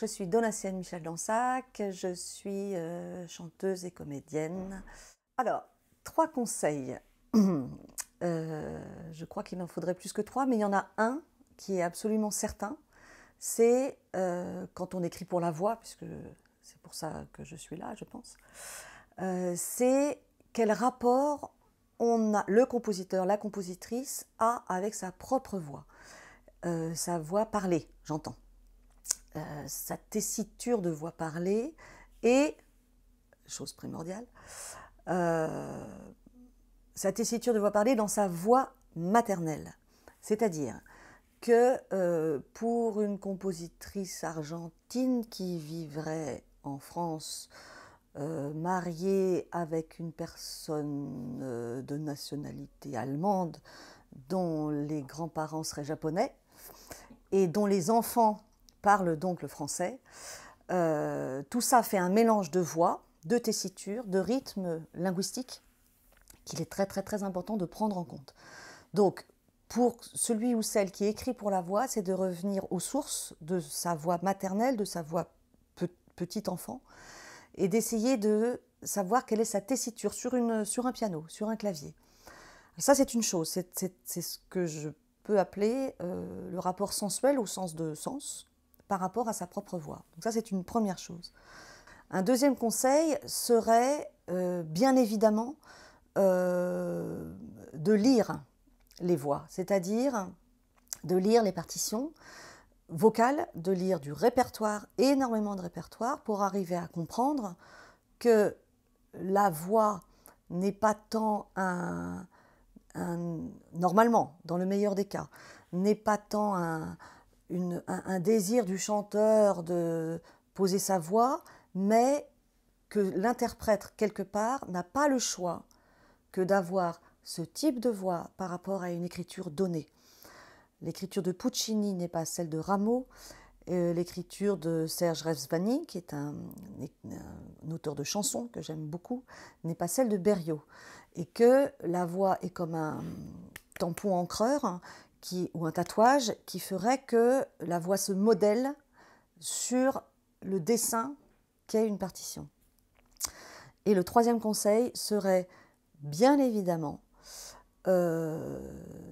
Je suis Donatienne Michel Dansac, je suis euh, chanteuse et comédienne. Alors, trois conseils. Euh, je crois qu'il en faudrait plus que trois, mais il y en a un qui est absolument certain. C'est euh, quand on écrit pour la voix, puisque c'est pour ça que je suis là, je pense. c'est quel rapport on le compositeur, la compositrice a avec sa propre voix. Euh, sa voix parler, j'entends. Euh, sa tessiture de voix parlée et, chose primordiale, euh, sa tessiture de voix parlée dans sa voix maternelle. C'est-à-dire que pour une compositrice argentine qui vivrait en France mariée avec une personne de nationalité allemande dont les grands-parents seraient japonais, et dont les enfants parlent donc le français. Euh, tout ça fait un mélange de voix, de tessiture, de rythme linguistique qu'il est très très très important de prendre en compte. Donc pour celui ou celle qui écrit pour la voix, c'est de revenir aux sources de sa voix maternelle, de sa voix petit enfant, et d'essayer de savoir quelle est sa tessiture sur, sur un piano, sur un clavier. Ça, c'est une chose, c'est ce que je appeler euh, le rapport sensuel au sens de sens par rapport à sa propre voix. Donc ça, c'est une première chose. Un deuxième conseil serait, euh, bien évidemment, euh, de lire les voix, c'est-à-dire de lire les partitions vocales, de lire du répertoire, énormément de répertoire, pour arriver à comprendre que la voix n'est pas tant un, normalement, dans le meilleur des cas, n'est pas tant un, désir du chanteur de poser sa voix, mais que l'interprète, quelque part, n'a pas le choix que d'avoir ce type de voix par rapport à une écriture donnée. L'écriture de Puccini n'est pas celle de Rameau, euh, l'écriture de Serge Rezvani, qui est un, auteur de chansons que j'aime beaucoup, n'est pas celle de Berriot. Et que la voix est comme un tampon encreur ou un tatouage qui ferait que la voix se modèle sur le dessin qu'est une partition. Et le troisième conseil serait bien évidemment euh,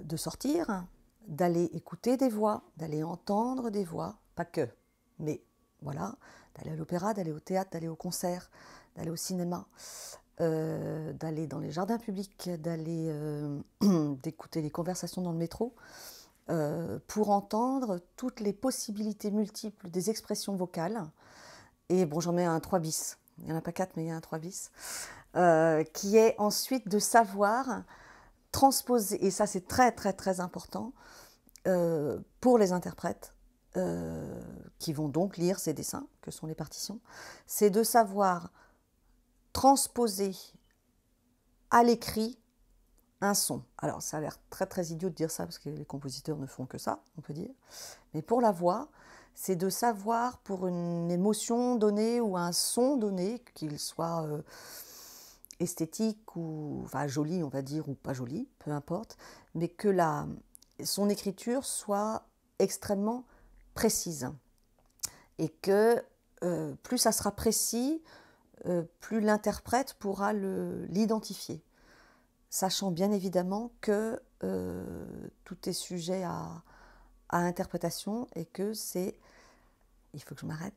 de sortir, d'aller écouter des voix, d'aller entendre des voix, pas que, mais voilà, d'aller à l'opéra, d'aller au théâtre, d'aller au concert, d'aller au cinéma, euh, d'aller dans les jardins publics, d'aller euh, d'écouter les conversations dans le métro, euh, pour entendre toutes les possibilités multiples des expressions vocales. Et bon, j'en mets un 3 bis. Il n'y en a pas 4, mais il y a un 3 bis. qui est ensuite de savoir transposer, et ça c'est très très très important pour les interprètes, euh, qui vont donc lire ces dessins, que sont les partitions, c'est de savoir transposer à l'écrit un son. Alors ça a l'air très très idiot de dire ça parce que les compositeurs ne font que ça, on peut dire. Mais pour la voix, c'est de savoir pour une émotion donnée ou un son donné, qu'il soit euh, esthétique ou enfin, joli, on va dire, ou pas joli, peu importe, mais que la, son écriture soit extrêmement précise. Et que euh, plus ça sera précis, euh, plus l'interprète pourra l'identifier. Sachant bien évidemment que euh, tout est sujet à, à interprétation et que c'est... Il faut que je m'arrête.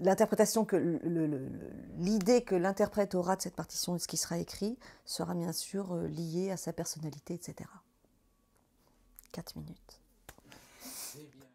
l'interprétation que l'idée que l'interprète aura de cette partition et de ce qui sera écrit sera bien sûr liée à sa personnalité, etc. 4 minutes. Eh